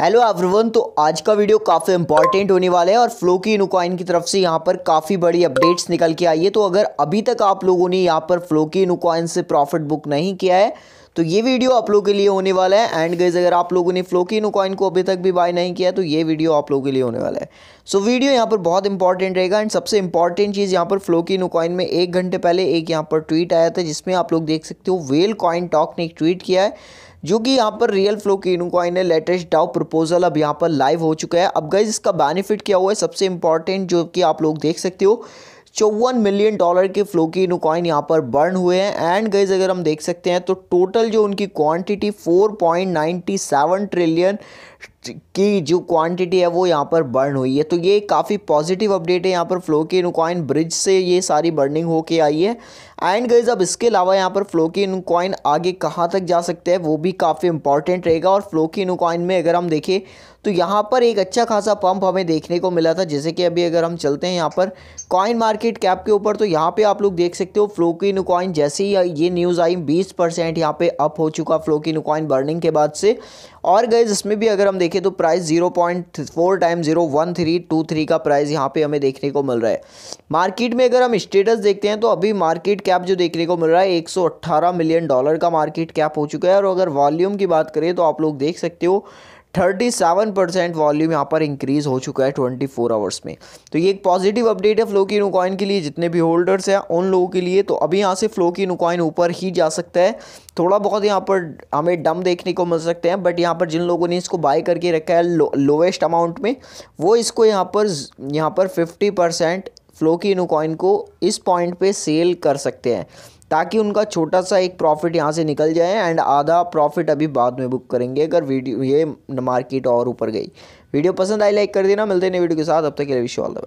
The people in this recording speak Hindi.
हेलो एवरीवन तो आज का वीडियो काफ़ी इंपॉर्टेंट होने वाला है और फ्लो की इनोकॉइन की तरफ से यहाँ पर काफ़ी बड़ी अपडेट्स निकल के आई है तो अगर अभी तक आप लोगों ने यहाँ पर फ्लो की इनोकॉइन से प्रॉफिट बुक नहीं किया है तो ये वीडियो आप लोगों के लिए होने वाला है एंड गाइज अगर आप लोगों ने फ्लोकिनो कॉइन को अभी तक भी बाय नहीं किया तो ये वीडियो आप लोगों के लिए होने वाला है सो so, वीडियो यहाँ पर बहुत इंपॉर्टेंट रहेगा एंड सबसे इंपॉर्टेंट चीज़ यहाँ पर फ्लोकिनो कॉइन में एक घंटे पहले एक यहाँ पर ट्वीट आया था जिसमें आप लोग देख सकते हो वेल कॉइन टॉक ने एक ट्वीट किया है जो कि यहाँ पर रियल फ्लो केनू कॉइन है लेटेस्ट डाउ प्रपोजल अब यहाँ पर लाइव हो चुका है अब गाइज इसका बेनिफिट क्या हुआ है सबसे इंपॉर्टेंट जो कि आप लोग देख सकते हो चौवन मिलियन डॉलर के फ्लो की कॉइन यहाँ पर बर्न हुए हैं एंड गईज अगर हम देख सकते हैं तो टोटल जो उनकी क्वांटिटी 4.97 ट्रिलियन की जो क्वांटिटी है वो यहाँ पर बर्न हुई है तो ये काफ़ी पॉजिटिव अपडेट है यहाँ पर फ्लो की इनकॉइन ब्रिज से ये सारी बर्निंग होके आई है एंड गईज अब इसके अलावा यहाँ पर फ्लो की इनकॉइन आगे कहाँ तक जा सकते हैं वो भी काफ़ी इंपॉर्टेंट रहेगा और फ्लो की इनकॉइन में अगर हम देखें तो यहाँ पर एक अच्छा खासा पंप हमें देखने को मिला था जैसे कि अभी अगर हम चलते हैं यहाँ पर कॉइन मार्केट कैप के ऊपर तो यहाँ पे आप लोग देख सकते हो फ्लो की इनकॉइन जैसे ही ये न्यूज़ आई 20 परसेंट यहाँ पर अप हो चुका फ्लो की इनकॉइन बर्निंग के बाद से और गए इसमें भी अगर हम देखें देखें तो price zero point four time zero one three two three का प्राइस यहाँ पे हमें देखने को मिल रहा है मार्केट में अगर हम स्टेटस देखते हैं तो अभी मार्केट कैप जो देखने को मिल रहा है 118 मिलियन डॉलर का मार्केट कैप हो चुका है और अगर वॉल्यूम की बात करें तो आप लोग देख सकते हो थर्टी सेवन परसेंट वॉल्यूम यहाँ पर इंक्रीज हो चुका है ट्वेंटी फोर आवर्स में तो ये एक पॉजिटिव अपडेट है फ्लो की नोकॉइन के लिए जितने भी होल्डर्स हैं उन लोगों के लिए तो अभी यहाँ से फ्लो की नुकॉइन ऊपर ही जा सकता है थोड़ा बहुत यहाँ पर हमें डम देखने को मिल सकते हैं बट यहाँ पर जिन लोगों ने इसको बाय करके रखा है लो, लोवेस्ट अमाउंट में वो इसको यहाँ पर यहाँ पर फिफ्टी परसेंट फ्लो की इनो को इस पॉइंट पर सेल कर सकते हैं ताकि उनका छोटा सा एक प्रॉफिट यहाँ से निकल जाए एंड आधा प्रॉफिट अभी बाद में बुक करेंगे अगर वीडियो ये मार्केट और ऊपर गई वीडियो पसंद आई लाइक कर देना मिलते हैं वीडियो के साथ अब तक के लिए विश ऑल द